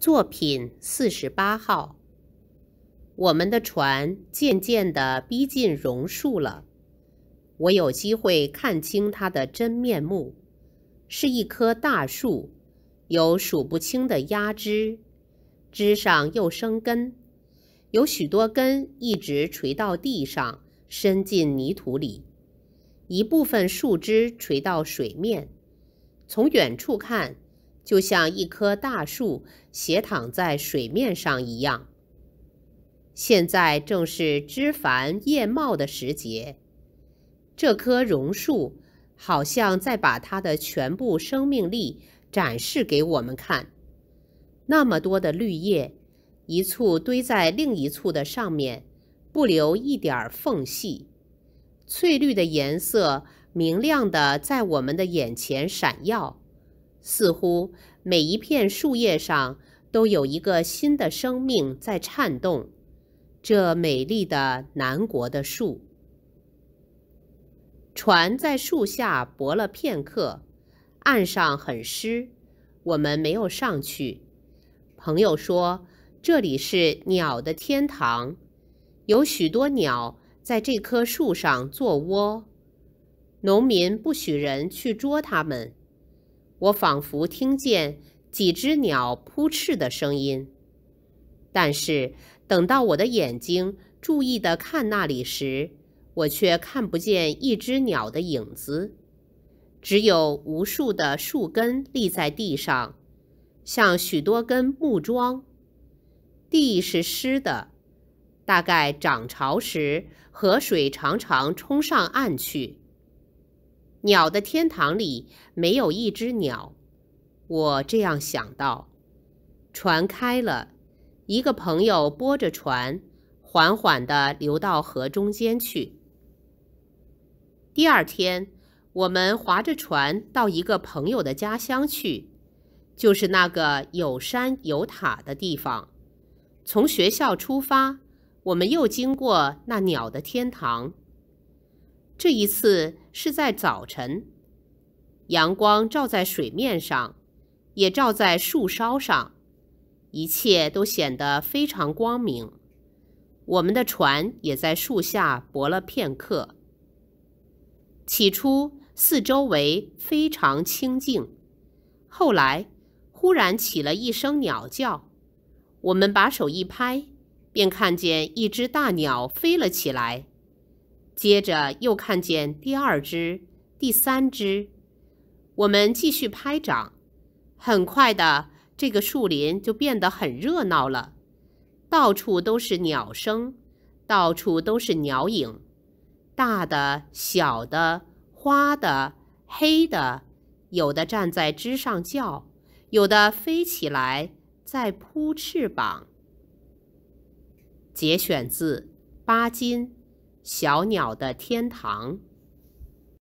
作品四十八号，我们的船渐渐地逼近榕树了。我有机会看清它的真面目，是一棵大树，有数不清的压枝，枝上又生根，有许多根一直垂到地上，伸进泥土里。一部分树枝垂到水面，从远处看。就像一棵大树斜躺在水面上一样。现在正是枝繁叶茂的时节，这棵榕树好像在把它的全部生命力展示给我们看。那么多的绿叶，一簇堆在另一簇的上面，不留一点儿缝隙。翠绿的颜色明亮的在我们的眼前闪耀，似乎。每一片树叶上都有一个新的生命在颤动，这美丽的南国的树。船在树下泊了片刻，岸上很湿，我们没有上去。朋友说这里是鸟的天堂，有许多鸟在这棵树上做窝，农民不许人去捉它们。我仿佛听见几只鸟扑翅的声音，但是等到我的眼睛注意的看那里时，我却看不见一只鸟的影子，只有无数的树根立在地上，像许多根木桩。地是湿的，大概涨潮时河水常常冲上岸去。鸟的天堂里没有一只鸟，我这样想到。船开了，一个朋友拨着船，缓缓地流到河中间去。第二天，我们划着船到一个朋友的家乡去，就是那个有山有塔的地方。从学校出发，我们又经过那鸟的天堂。这一次是在早晨，阳光照在水面上，也照在树梢上，一切都显得非常光明。我们的船也在树下泊了片刻。起初四周围非常清静，后来忽然起了一声鸟叫，我们把手一拍，便看见一只大鸟飞了起来。接着又看见第二只、第三只，我们继续拍掌。很快的，这个树林就变得很热闹了，到处都是鸟声，到处都是鸟影。大的、小的，花的、黑的，有的站在枝上叫，有的飞起来在扑翅膀。节选自巴金。小鸟的天堂。